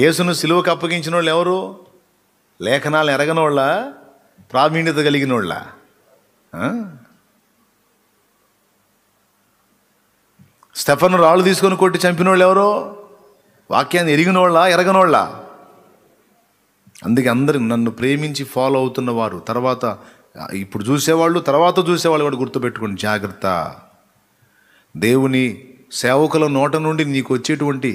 యేసును సిలువకు అప్పగించిన వాళ్ళు ఎవరు లేఖనాలు ఎరగనోళ్ళ ప్రావీణ్యత వాళ్ళ స్టెఫన్ రాళ్ళు తీసుకొని కొట్టి చంపినోళ్ళు ఎవరు వాక్యాన్ని ఎరిగిన ఎరిగినోళ్ళ ఎరగనోళ్ళ అందుకే అందరూ నన్ను ప్రేమించి ఫాలో అవుతున్న వారు తర్వాత ఇప్పుడు చూసేవాళ్ళు తర్వాత చూసేవాళ్ళు కూడా గుర్తుపెట్టుకోండి జాగ్రత్త దేవుని సేవకుల నోట నుండి నీకు వచ్చేటువంటి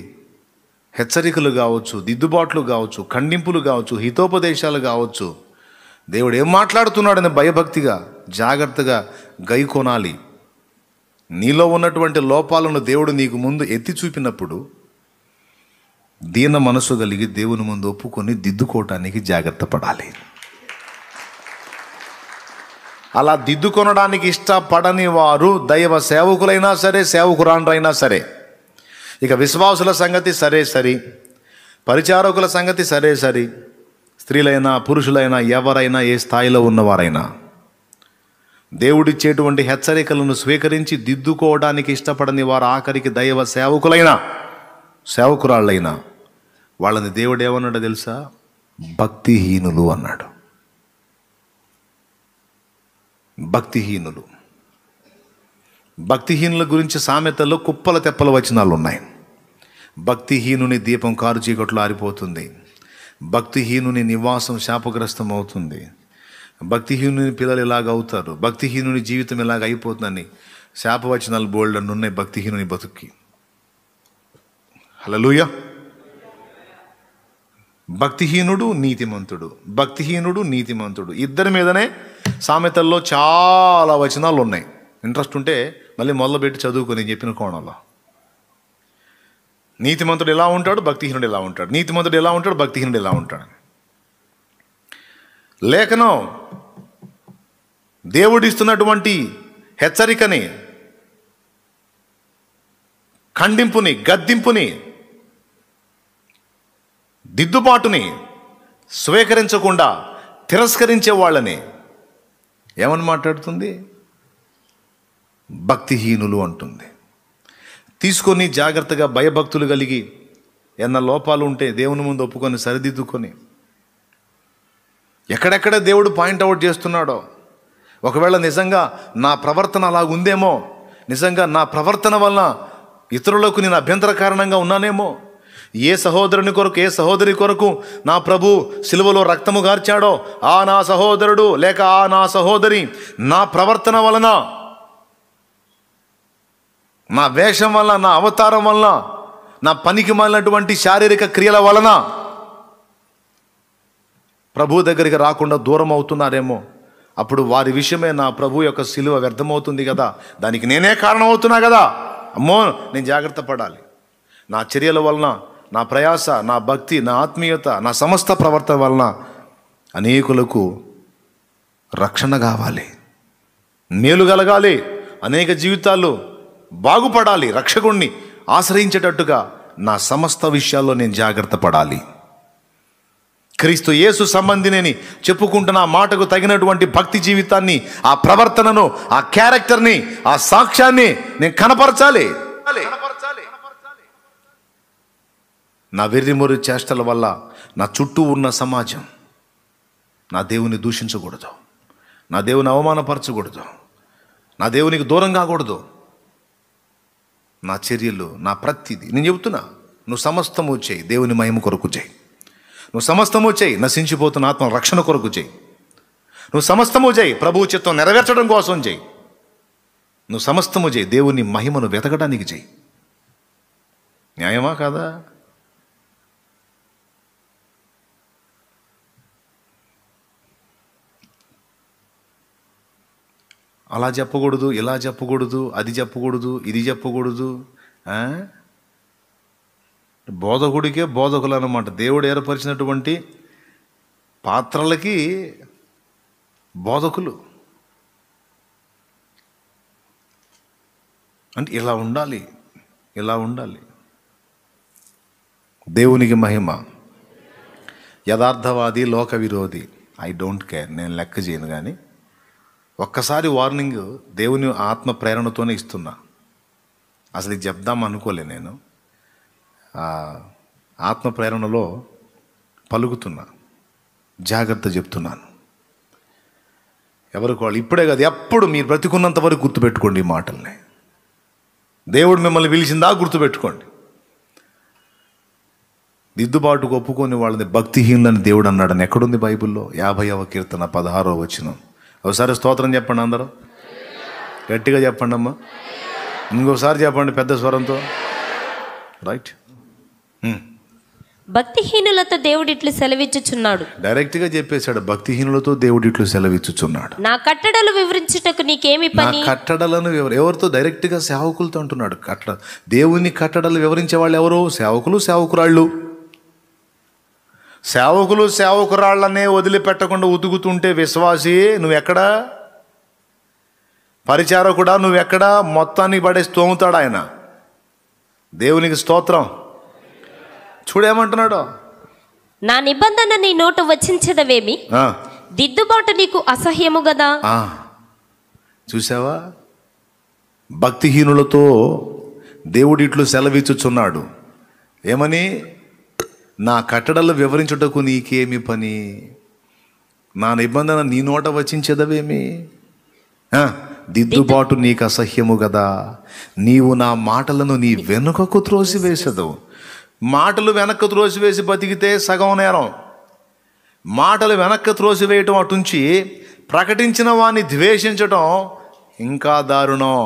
హెచ్చరికలు కావచ్చు దిద్దుబాట్లు కావచ్చు ఖండింపులు కావచ్చు హితోపదేశాలు కావచ్చు దేవుడు ఏం మాట్లాడుతున్నాడని భయభక్తిగా జాగ్రత్తగా గైకొనాలి నీలో ఉన్నటువంటి లోపాలను దేవుడు నీకు ముందు ఎత్తి చూపినప్పుడు దీన మనసు కలిగి దేవుని ముందు ఒప్పుకొని దిద్దుకోవటానికి జాగ్రత్త పడాలి అలా దిద్దుకొనడానికి ఇష్టపడని వారు దైవ సేవకులైనా సరే సేవకురాండ్రైనా సరే ఇక విశ్వాసుల సంగతి సరే సరి పరిచారకుల సంగతి సరే సరి స్త్రీలైనా పురుషులైనా ఎవరైనా ఏ స్థాయిలో ఉన్నవారైనా దేవుడిచ్చేటువంటి హెచ్చరికలను స్వీకరించి దిద్దుకోవడానికి ఇష్టపడని వారు ఆఖరికి దైవ సేవకులైనా సేవకురాళ్ళైనా వాళ్ళని దేవుడు ఏమన్నాడో తెలుసా భక్తిహీనులు అన్నాడు భక్తిహీనులు భక్తిహీనుల గురించి సామెతలో కుప్పల తెప్పల వచనాలు ఉన్నాయి భక్తిహీనుని దీపం కారు చీకట్లో ఆరిపోతుంది భక్తిహీనుని నివాసం శాపగ్రస్తం అవుతుంది భక్తిహీనుని పిల్లలు ఇలాగ అవుతారు భక్తిహీనుని జీవితం ఇలాగ అయిపోతుందని శాపవచనాలు బోల్డ్ అని ఉన్నాయి భక్తిహీనుని బతుక్కి హలలుయ భక్తిహీనుడు నీతిమంతుడు భక్తిహీనుడు నీతిమంతుడు ఇద్దరి మీదనే సామెతల్లో చాలా వచనాలు ఉన్నాయి ఇంట్రెస్ట్ ఉంటే మళ్ళీ మొదలుపెట్టి చదువుకో నేను చెప్పిన కోణంలో నీతిమంతుడు ఎలా ఉంటాడు భక్తిహీనుడు ఎలా ఉంటాడు నీతిమంతుడు ఎలా ఉంటాడు భక్తిహీనుడు ఎలా ఉంటాడు లేఖనం దేవుడిస్తున్నటువంటి హెచ్చరికని ఖండింపుని గద్దింపుని దిద్దుబాటుని స్వీకరించకుండా తిరస్కరించే వాళ్ళని ఏమని మాట్లాడుతుంది భక్తిహీనులు అంటుంది తీసుకొని జాగ్రత్తగా భయభక్తులు కలిగి ఏమన్నా లోపాలు ఉంటే దేవుని ముందు ఒప్పుకొని సరిదిద్దుకొని ఎక్కడెక్కడ దేవుడు పాయింట్ అవుట్ చేస్తున్నాడో ఒకవేళ నిజంగా నా ప్రవర్తన అలా ఉందేమో నిజంగా నా ప్రవర్తన వలన ఇతరులకు నేను అభ్యంతర కారణంగా ఉన్నానేమో ఏ సహోదరుని కొరకు ఏ సహోదరి కొరకు నా ప్రభు సిలువలో రక్తము గార్చాడో ఆ నా సహోదరుడు లేక ఆ నా సహోదరి నా ప్రవర్తన వలన నా వేషం వల్ల నా అవతారం వలన నా పనికి మాలినటువంటి శారీరక క్రియల వలన ప్రభు దగ్గరికి రాకుండా దూరం అవుతున్నారేమో అప్పుడు వారి విషయమే నా ప్రభు యొక్క సిలువ వ్యర్థమవుతుంది కదా దానికి నేనే కారణం అవుతున్నా కదా అమ్మో నేను జాగ్రత్త పడాలి నా చర్యల వలన నా ప్రయాస నా భక్తి నా ఆత్మీయత నా సమస్త ప్రవర్తన వలన అనేకులకు రక్షణ కావాలి మేలు కలగాలి అనేక జీవితాలు బాగుపడాలి రక్షకుణ్ణి ఆశ్రయించేటట్టుగా నా సమస్త విషయాల్లో నేను జాగ్రత్త పడాలి క్రీస్తు యేసు సంబంధినని చెప్పుకుంటున్న ఆ మాటకు తగినటువంటి భక్తి జీవితాన్ని ఆ ప్రవర్తనను ఆ క్యారెక్టర్ని ఆ సాక్ష్యాన్ని నేను కనపరచాలి నా వెర్రిమొరి చేష్టల వల్ల నా చుట్టూ ఉన్న సమాజం నా దేవుని దూషించకూడదు నా దేవుని అవమానపరచకూడదు నా దేవునికి దూరం కాకూడదు నా చర్యలు నా ప్రతిది నేను చెబుతున్నా నువ్వు సమస్తము చేయి దేవుని మహిమ కొరకు చేయి నువ్వు సమస్తము చేయి నశించిపోతున్న ఆత్మ రక్షణ కొరకు చేయి నువ్వు సమస్తము చేయి ప్రభు చిత్తం నెరవేర్చడం కోసం చేయి నువ్వు సమస్తము చేయి దేవుని మహిమను వెతకడానికి చేయి న్యాయమా కాదా అలా చెప్పకూడదు ఇలా చెప్పకూడదు అది చెప్పకూడదు ఇది చెప్పకూడదు బోధకుడికే బోధకులు అనమాట దేవుడు ఏర్పరిచినటువంటి పాత్రలకి బోధకులు అంటే ఇలా ఉండాలి ఇలా ఉండాలి దేవునికి మహిమ యథార్థవాది లోక విరోధి ఐ డోంట్ కేర్ నేను లెక్క చేయను కానీ ఒక్కసారి వార్నింగ్ దేవుని ఆత్మ ప్రేరణతోనే ఇస్తున్నా అసలు ఇది చెప్దాం అనుకోలే నేను ఆత్మ ప్రేరణలో పలుకుతున్నా జాగ్రత్త చెప్తున్నాను ఎవరికి వాళ్ళు ఇప్పుడే కాదు ఎప్పుడు మీరు బ్రతికున్నంత వరకు గుర్తుపెట్టుకోండి ఈ మాటల్ని దేవుడు మిమ్మల్ని పిలిచిందా గుర్తుపెట్టుకోండి దిద్దుబాటుకు ఒప్పుకొని వాళ్ళని భక్తిహీనులని దేవుడు అన్నాడని ఎక్కడుంది బైబిల్లో యాభైవ కీర్తన పదహారో వచనం ఒకసారి స్తోత్రం చెప్పండి అందరూ గట్టిగా చెప్పండి అమ్మా ఇంకోసారి చెప్పండి పెద్ద స్వరంతో రైట్ hmm. భక్తిహీనులతో దేవుడు ఇట్లు సెలవిచ్చుచున్నాడు డైరెక్ట్ గా చెప్పేశాడు భక్తిహీనులతో దేవుడు ఇట్లు సెలవిచ్చుచున్నాడు నా కట్టడలు వివరించుటకు నీకేమి పని కట్టడలను ఎవరితో డైరెక్ట్ గా సేవకులతో అంటున్నాడు కట్టడ దేవుని కట్టడలు వివరించే వాళ్ళు ఎవరు సేవకులు సేవకురాళ్ళు సేవకులు సేవకురాళ్లనే వదిలిపెట్టకుండా ఉతుకుతుంటే విశ్వాసి నువ్వెక్కడా పరిచారకుడా నువ్వెక్కడా మొత్తాన్ని పడేసి తోముతాడు ఆయన దేవునికి స్తోత్రం చూడేమంటున్నాడు నా నిబంధన నీ నోట వచ్చించదవేమి దిద్దుబాటు నీకు అసహ్యము కదా చూసావా భక్తిహీనులతో దేవుడిట్లు సెలవిచ్చుచున్నాడు ఏమని నా కట్టడలు వివరించుటకు నీకేమి పని నా నిబంధన నీ నోట వచ్చించదవేమి దిద్దుబాటు నీకు అసహ్యము కదా నీవు నా మాటలను నీ వెనుకకు త్రోసివేసదు మాటలు వెనక్కు త్రోసివేసి బతికితే సగం నేరం మాటలు వెనక్కు త్రోసివేయటం అటుంచి ప్రకటించిన వాణ్ణి ద్వేషించటం ఇంకా దారుణం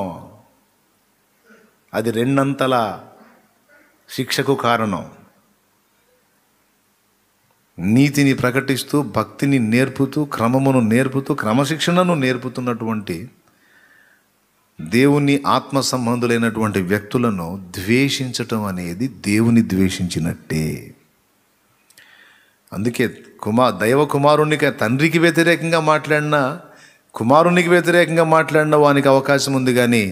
అది రెండంతల శిక్షకు కారణం నీతిని ప్రకటిస్తూ భక్తిని నేర్పుతూ క్రమమును నేర్పుతూ క్రమశిక్షణను నేర్పుతున్నటువంటి దేవుని ఆత్మ సంబంధులైనటువంటి వ్యక్తులను ద్వేషించటం అనేది దేవుని ద్వేషించినట్టే అందుకే కుమా దైవ కుమారునికి తండ్రికి వ్యతిరేకంగా మాట్లాడినా కుమారునికి వ్యతిరేకంగా మాట్లాడిన వానికి అవకాశం ఉంది కానీ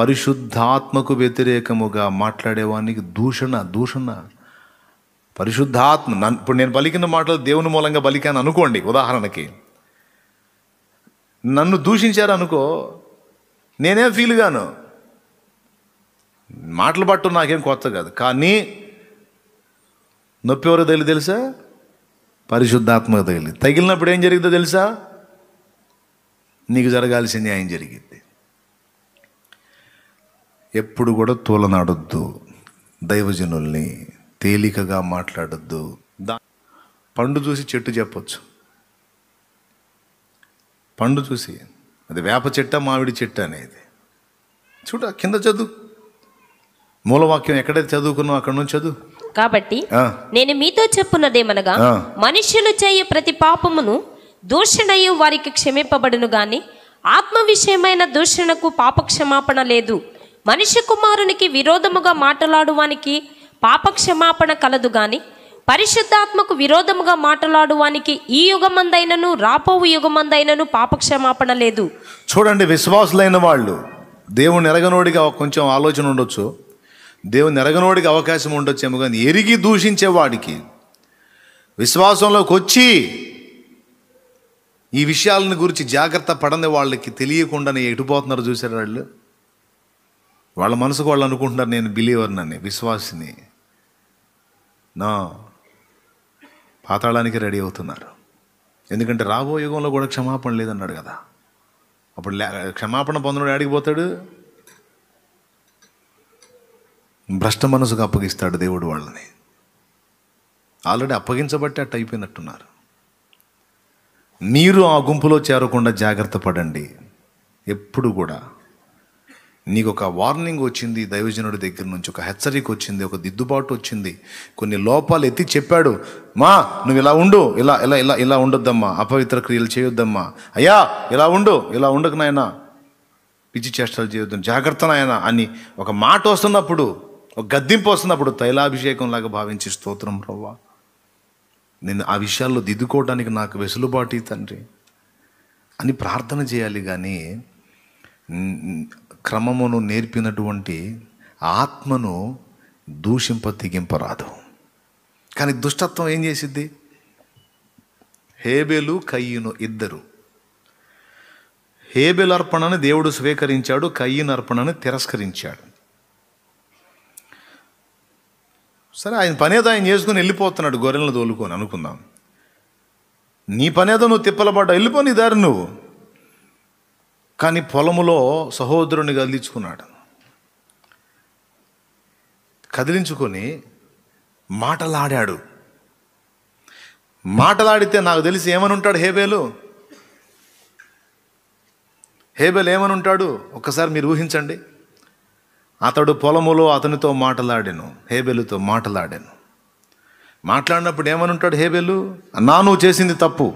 పరిశుద్ధాత్మకు వ్యతిరేకముగా మాట్లాడేవానికి దూషణ దూషణ పరిశుద్ధాత్మ ఇప్పుడు నేను పలికిన మాటలు దేవుని మూలంగా బలికాను అనుకోండి ఉదాహరణకి నన్ను దూషించారు అనుకో నేనేం ఫీల్ గాను మాటలు పట్టు నాకేం కొత్త కాదు కానీ నొప్పి ఎవరో తగిలి తెలుసా పరిశుద్ధాత్మక తగిలి తగిలినప్పుడు ఏం జరిగిందో తెలుసా నీకు జరగాల్సిన న్యాయం జరిగింది ఎప్పుడు కూడా తూలనాడొద్దు దైవజనుల్ని తేలికగా మాట్లాడద్దు దా పండు చూసి చెట్టు చెప్పొచ్చు పండు చూసి అది వేప చెట్ట మామిడి చెట్టు అనేది చూడ కింద చదువు మూలవాక్యం ఎక్కడైతే చదువుకున్నావు అక్కడ నుంచి చదువు కాబట్టి నేను మీతో చెప్పున్నదేమనగా మనుషులు చేయ ప్రతి పాపమును దూషణయు వారికి క్షమిపబడును గాని ఆత్మ విషయమైన దూషణకు పాప క్షమాపణ లేదు మనిషి కుమారునికి విరోధముగా మాట్లాడువానికి పాపక్షమాపణ కలదు గాని పరిశుద్ధాత్మకు విరోధముగా మాట్లాడువానికి ఈ యుగమందైనను రాపోవు యుగమందైనను పాపక్షమాపణ లేదు చూడండి విశ్వాసులైన వాళ్ళు దేవుని ఎరగనోడిగా కొంచెం ఆలోచన ఉండొచ్చు దేవుని ఎరగనోడికి అవకాశం ఉండొచ్చేమో కానీ ఎరిగి దూషించేవాడికి విశ్వాసంలోకి వచ్చి ఈ విషయాలను గురించి జాగ్రత్త పడని వాళ్ళకి తెలియకుండానే ఎటుపోతున్నారు చూసారు వాళ్ళు వాళ్ళ మనసుకు వాళ్ళు అనుకుంటున్నారు నేను బిలీవర్నని విశ్వాసిని నా పాతాళానికి రెడీ అవుతున్నారు ఎందుకంటే రాబో యుగంలో కూడా క్షమాపణ లేదన్నాడు కదా అప్పుడు క్షమాపణ పొందడం అడిగిపోతాడు భ్రష్ట మనసుకు అప్పగిస్తాడు దేవుడు వాళ్ళని ఆల్రెడీ అప్పగించబట్టి అట్ట అయిపోయినట్టున్నారు మీరు ఆ గుంపులో చేరకుండా జాగ్రత్త పడండి ఎప్పుడు కూడా నీకు ఒక వార్నింగ్ వచ్చింది దైవజనుడి దగ్గర నుంచి ఒక హెచ్చరిక వచ్చింది ఒక దిద్దుబాటు వచ్చింది కొన్ని లోపాలు ఎత్తి చెప్పాడు మా నువ్వు ఇలా ఉండు ఇలా ఇలా ఇలా ఇలా ఉండొద్దమ్మా అపవిత్ర క్రియలు చేయొద్దమ్మా అయ్యా ఇలా ఉండు ఇలా ఉండకు నాయన పిచ్చి చేష్టలు చేయొద్దు జాగ్రత్త నాయన అని ఒక మాట వస్తున్నప్పుడు ఒక గద్దింపు వస్తున్నప్పుడు తైలాభిషేకం లాగా భావించి స్తోత్రం రవ్వా నేను ఆ విషయాల్లో దిద్దుకోవడానికి నాకు వెసులుబాటు తండ్రి అని ప్రార్థన చేయాలి కానీ క్రమమును నేర్పినటువంటి ఆత్మను దూషింప తెగింపరాదు కానీ దుష్టత్వం ఏం చేసిద్ది హేబేలు కయ్యను ఇద్దరు హేబెల్ అర్పణను దేవుడు స్వీకరించాడు కయ్యను అర్పణను తిరస్కరించాడు సరే ఆయన పనేదో ఆయన చేసుకుని వెళ్ళిపోతున్నాడు గొర్రెలను తోలుకొని అనుకుందాం నీ పనేదో నువ్వు తిప్పలబడ్డావు వెళ్ళిపోని దారి నువ్వు కానీ పొలములో సహోదరుని కదిలించుకున్నాడు కదిలించుకొని మాటలాడాడు మాటలాడితే నాకు తెలిసి ఏమని ఉంటాడు హేబేలు హేబేలు ఏమని ఉంటాడు ఒక్కసారి మీరు ఊహించండి అతడు పొలములో అతనితో మాటలాడాను హేబెలుతో మాటలాడాను మాట్లాడినప్పుడు ఏమని ఉంటాడు హేబెలు నా నువ్వు చేసింది తప్పు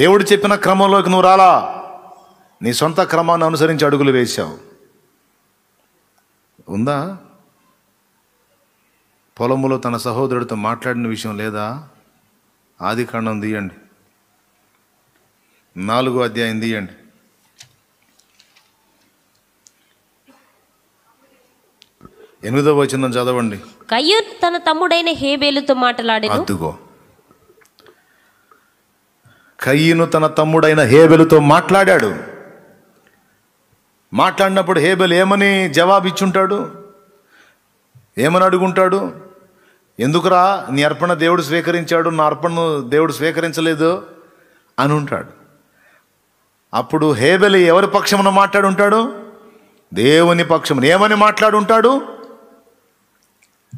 దేవుడు చెప్పిన క్రమంలోకి నువ్వు రాలా నీ సొంత క్రమాన్ని అనుసరించి అడుగులు వేశావు ఉందా పొలములో తన సహోదరుడితో మాట్లాడిన విషయం లేదా ఆది కాండం తీయండి నాలుగో అధ్యాయం తీయండి ఎనిమిదో వచ్చిన చదవండి కయ్యూర్ తన తమ్ముడైన హేబేలుతో మాట్లాడే అద్దుగో కయ్యను తన తమ్ముడైన హేబెలుతో మాట్లాడాడు మాట్లాడినప్పుడు హేబెల్ ఏమని జవాబిచ్చుంటాడు ఏమని అడుగుంటాడు ఎందుకురా నీ అర్పణ దేవుడు స్వీకరించాడు నా అర్పణను దేవుడు స్వీకరించలేదు అని ఉంటాడు అప్పుడు హేబెలి ఎవరి పక్షమున మాట్లాడుంటాడు దేవుని పక్షమున ఏమని మాట్లాడుంటాడు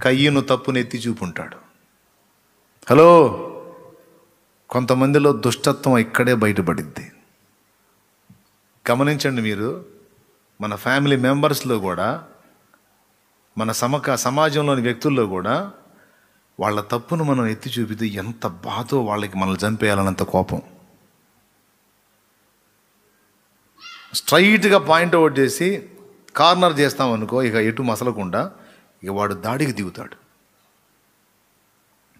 కయ్యను తప్పునెత్తి చూపుంటాడు హలో కొంతమందిలో దుష్టత్వం ఇక్కడే బయటపడింది గమనించండి మీరు మన ఫ్యామిలీ మెంబర్స్లో కూడా మన సమక సమాజంలోని వ్యక్తుల్లో కూడా వాళ్ళ తప్పును మనం ఎత్తి చూపితే ఎంత బాధో వాళ్ళకి మనల్ని చంపేయాలన్నంత కోపం స్ట్రైట్గా పాయింట్ అవుట్ చేసి కార్నర్ చేస్తామనుకో ఇక ఎటు మసలకుండా ఇక వాడు దాడికి దిగుతాడు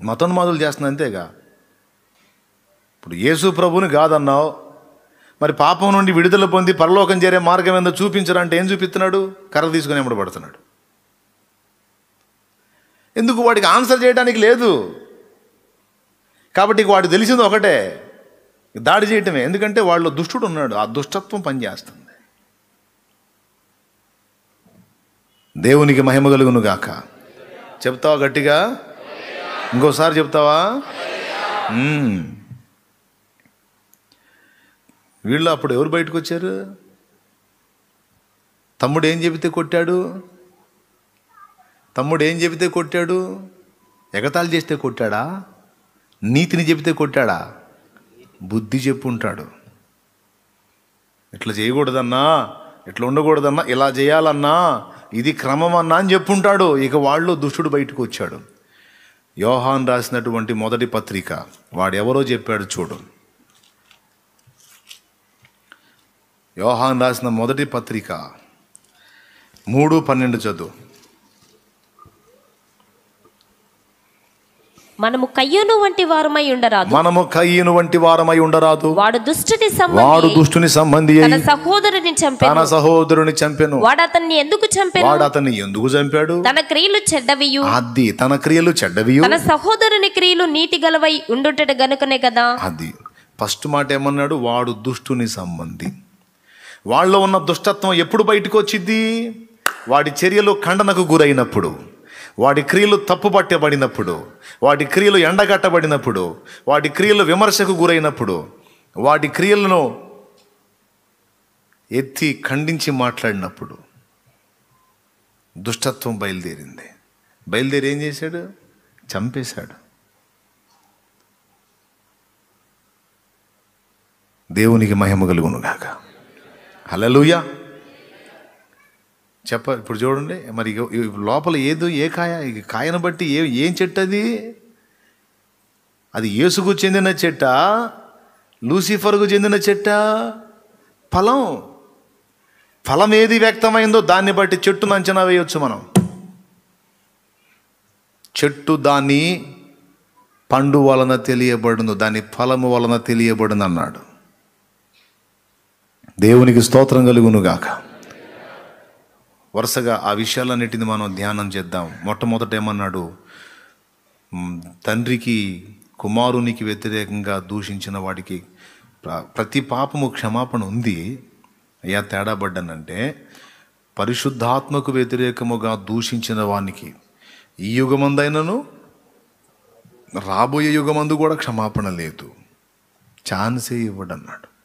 మతోన్మాదులు చేస్తున్నా అంతేగా ఇప్పుడు యేసు ప్రభుని కాదన్నావు మరి పాపం నుండి విడుదల పొంది పరలోకం చేరే మార్గం ఏందో చూపించరంటే ఏం చూపిస్తున్నాడు కర్ర తీసుకుని ఎమ్మడి పడుతున్నాడు ఎందుకు వాడికి ఆన్సర్ చేయడానికి లేదు కాబట్టి వాడు తెలిసింది ఒకటే దాడి చేయటమే ఎందుకంటే వాళ్ళు దుష్టుడు ఉన్నాడు ఆ దుష్టత్వం పనిచేస్తుంది దేవునికి మహిమ కలుగును గాక చెప్తావా గట్టిగా ఇంకోసారి చెప్తావా వీళ్ళు అప్పుడు ఎవరు బయటకు వచ్చారు తమ్ముడు ఏం చెబితే కొట్టాడు తమ్ముడు ఏం చెబితే కొట్టాడు ఎగతాళి చేస్తే కొట్టాడా నీతిని చెబితే కొట్టాడా బుద్ధి చెప్పుంటాడు ఇట్లా చేయకూడదన్నా ఇట్లా ఉండకూడదన్నా ఇలా చేయాలన్నా ఇది క్రమం అన్నా అని చెప్పుంటాడు ఇక వాళ్ళు దుష్టుడు బయటకు వచ్చాడు యోహాన్ రాసినటువంటి మొదటి పత్రిక వాడెవరో చెప్పాడు చూడు యోహాన్ రాసిన మొదటి పత్రిక మూడు పన్నెండు చదువు మనము కయ్యను వంటి వారమై ఉండరాదు మనము కయ్యను వంటి వారమై ఉండరాదు వాడు దుష్టుని సంబంధి వాడు దుష్టుని సంబంధి తన సహోదరుని చంపెను తన సహోదరుని చంపెను వాడు అతన్ని ఎందుకు చంపెను వాడు అతన్ని ఎందుకు చంపాడు తన క్రియలు చెడ్డవియు అది తన క్రియలు చెడ్డవియు తన సహోదరుని క్రియలు నీతి గలవై ఉండుట గనుకనే కదా అది ఫస్ట్ మాట ఏమన్నాడు వాడు దుష్టుని సంబంధి వాళ్ళలో ఉన్న దుష్టత్వం ఎప్పుడు బయటకు వచ్చింది వాడి చర్యలు ఖండనకు గురైనప్పుడు వాడి క్రియలు తప్పుపట్టబడినప్పుడు వాటి క్రియలు ఎండగట్టబడినప్పుడు వాటి క్రియలు విమర్శకు గురైనప్పుడు వాటి క్రియలను ఎత్తి ఖండించి మాట్లాడినప్పుడు దుష్టత్వం బయలుదేరింది బయలుదేరి ఏం చేశాడు చంపేశాడు దేవునికి మహిమ కలుగునుగాక హలలుయ చెప్ప ఇప్పుడు చూడండి మరి లోపల ఏదో ఏ కాయ కాయను బట్టి ఏ ఏం చెట్టు అది అది యేసుకు చెందిన చెట్ట లూసిఫర్కు చెందిన చెట్ట ఫలం ఫలం ఏది వ్యక్తమైందో దాన్ని బట్టి చెట్టును అంచనా వేయవచ్చు మనం చెట్టు దాన్ని పండు వలన తెలియబడును దాని ఫలము వలన తెలియబడును అన్నాడు దేవునికి స్తోత్రం కలుగునుగాక వరుసగా ఆ విషయాలన్నిటిని మనం ధ్యానం చేద్దాం మొట్టమొదట ఏమన్నాడు తండ్రికి కుమారునికి వ్యతిరేకంగా దూషించిన వాడికి ప్రతి పాపము క్షమాపణ ఉంది అయ్యా తేడా పడ్డానంటే పరిశుద్ధాత్మకు వ్యతిరేకముగా దూషించిన వానికి ఈ యుగమందైనను రాబోయే యుగమందు కూడా క్షమాపణ లేదు ఛాన్సే ఇవ్వడన్నాడు